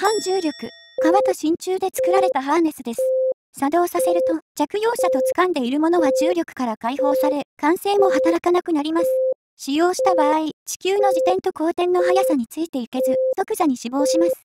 反重力、革と真鍮で作られたハーネスです。作動させると、着用者と掴んでいるものは重力から解放され、慣性も働かなくなります。使用した場合、地球の自転と公転の速さについていけず、即座に死亡します。